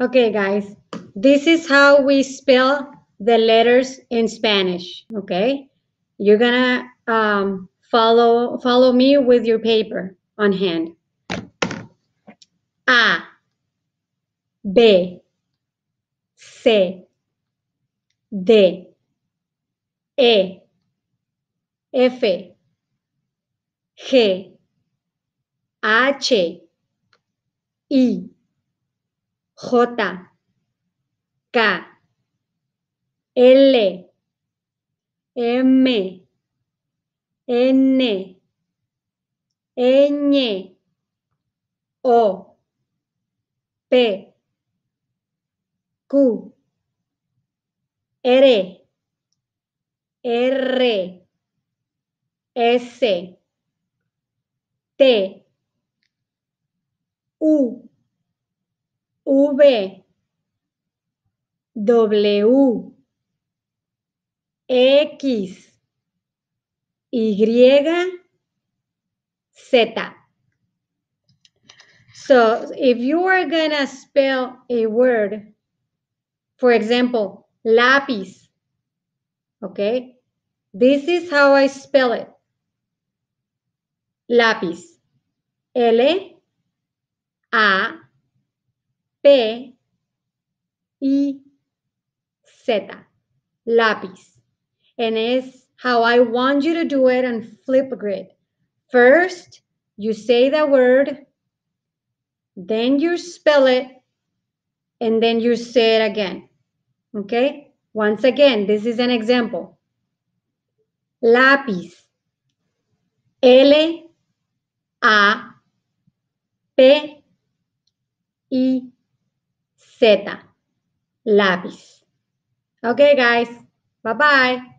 Okay, guys, this is how we spell the letters in Spanish, okay? You're gonna um, follow, follow me with your paper on hand. A, B, C, D, E, F, G, H, I, J, K, L, M, N, Ñ, O, P, Q, R, R, S, T, U, V, W, X, Y, Z. So if you are gonna spell a word, for example, lapis, okay? This is how I spell it. Lapis. L A P, I, Lapis. And it's how I want you to do it on Flipgrid. First, you say the word, then you spell it, and then you say it again. Okay? Once again, this is an example. Lapis. L A P I Z, lápiz. Okay, guys. Bye bye.